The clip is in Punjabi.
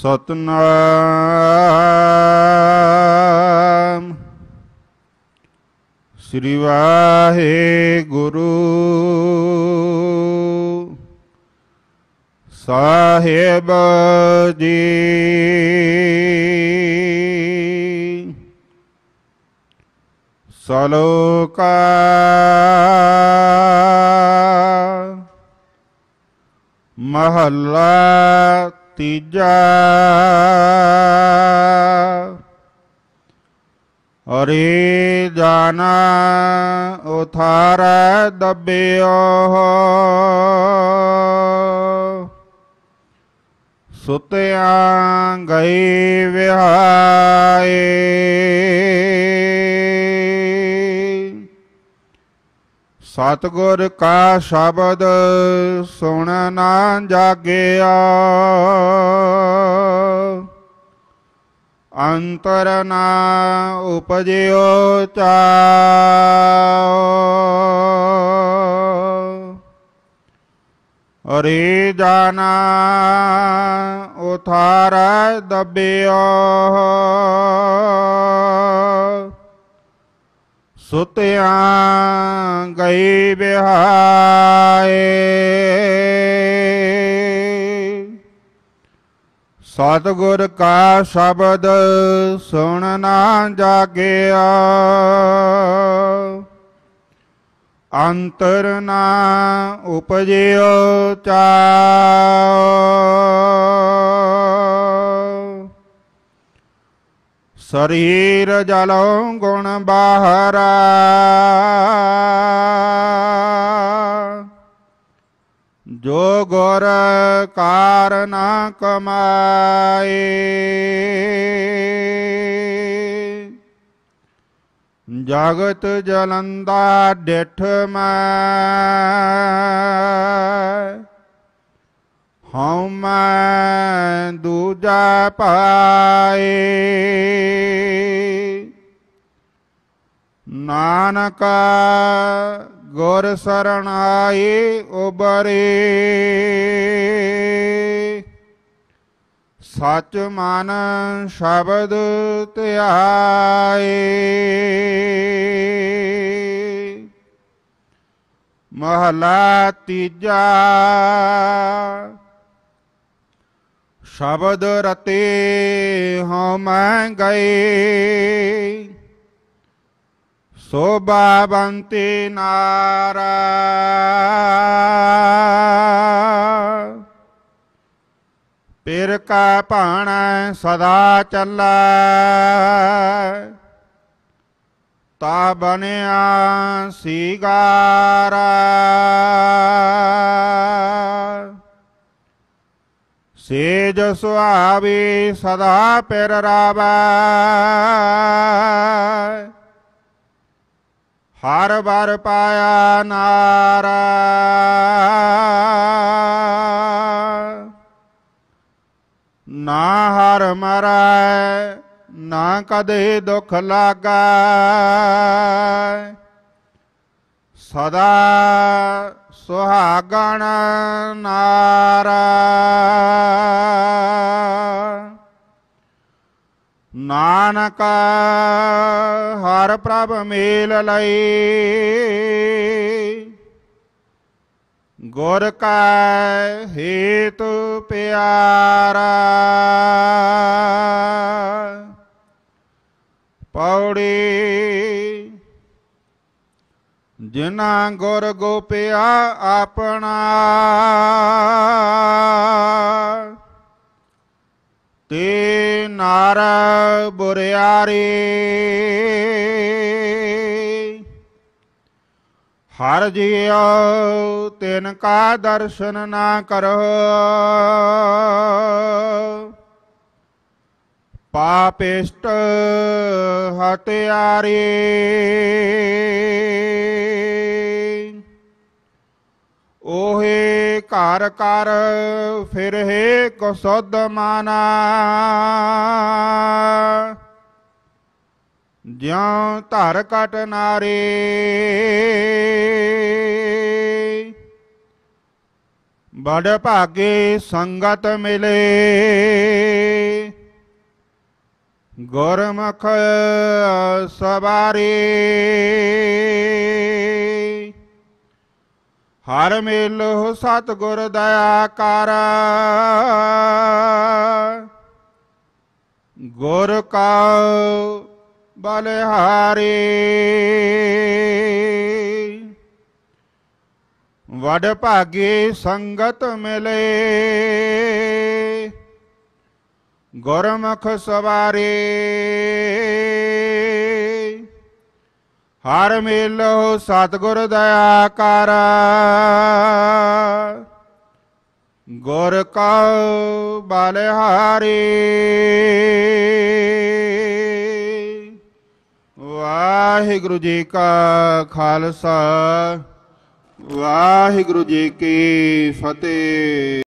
ਸਤਨਾਮ ਸ੍ਰੀ ਵਾਹਿਗੁਰੂ ਸਾਹਿਬ ਜੀ ਸਲੋਕਾ ਮਹਲਾ तीजा अरे जाना उथारा दबे सुत्या गई विहाए ਸਤਗੁਰ ਕਾ ਸ਼ਬਦ ਸੁਣ ਨਾ ਜਾਗਿਆ ਅੰਤਰ ਨਾ ਉਪਜਿਓ ਚਾਉ ਅਰੇ ਜਾਨਾ ਉਥਾਰ ਦਬਿਓ ਸੁਤਿਆਂ ਗਈ ਬਿਹਾਏ ਸਤਗੁਰ ਕਾ ਸ਼ਬਦ ਸੁਣਨਾ ਜਾਗਿਆ ਅੰਤਰ ਨਾ ਉਪਜਿਓ ਚਾ ਸਰੀਰ ਜਲੋ ਗੁਣ ਬਾਹਰਾ ਜੋ ਗੁਰ ਕਾਰਨ ਕਮਾਏ ਜਗਤ ਜਲੰਦਾ ਡਿਠ ਮੈਂ ਹਉ ਮੈਂ ਦੂਜਾ ਪਾਏ ਨਾਨਕ ਗੁਰ ਸਰਣ ਆਏ ਉਬਰੇ ਸਚ ਮਨ ਸ਼ਬਦ ਧਿਆਏ ਮਹਲਾ ਤੀਜਾ ਸ਼ਬਦ ਰਤੇ ਹਮੈ ਗਏ ਸੋਭਾਵੰਤੇ ਨਾਰਾ ਪਿਰ ਕਾ ਭਾਣਾ ਸਦਾ ਚੱਲੈ ਤਾ ਬਨਿਆ ਸੀਗਾਰਾ ਸੇਜ ਸੁਹਾਵੇ ਸਦਾ ਪਿਰ ਰਾਵੈ ਹਰ ਬਰ ਪਾਇਆ ਨਾਰਾ ਨਾ ਹਰ ਮਰੈ ਨਾ ਕਦੇ ਦੁਖ ਲਾਗੈ ਸਦਾ ਸੁਹਾਗਣ ਨਾਰਾ ਨਾਨਕ ਹਰ ਪ੍ਰਭ ਮੇਲ ਲਈ ਗੁਰ ਕਾ ਹੇਤ ਪਿਆਰਾ ਪੌੜੀ ਜਿਨਾ ਗੁਰ ਗੋਪਿਆ ਆਪਣਾ ਤੇ ਨਾਰ ਬੁਰਿਆਰੇ ਹਰ ਜਿਉ ਤਿਨ ਕਾ ਦਰਸ਼ਨ ਨਾ ਕਰੋ ਪਾਪਿਸ਼ਟ ਹਤਿਆਰੇ ਓਹੇ ਘਰ ਕਰ ਫਿਰਹਿ ਕੋ ਸੁਧ ਮਾਨਾ ਜਿਉ ਧਰ ਕਟ ਨਾਰੇ ਬੜ ਭਾਗੇ ਸੰਗਤ ਮਿਲੇ ਗੁਰਮਖ ਸਵਾਰੇ ਹਰ ਹੋ ਸਤ ਗੁਰ ਦਇਆ ਕਰ ਗੁਰ ਕਾ ਬਲਿਹਾਰੀ ਵਡ ਭਾਗੀ ਸੰਗਤ ਮਿਲੇ ਗੁਰਮਖ ਸਵਾਰੇ ਹਰ ਮੇਲੋ ਸਤਗੁਰ ਦਇਆ ਕਰ ਗੁਰ ਕਉ ਬਲਿਹਾਰੀ ਵਾਹਿਗੁਰੂ ਜੀ ਕਾ ਖਾਲਸਾ ਵਾਹਿਗੁਰੂ ਜੀ ਕੀ ਫਤਿਹ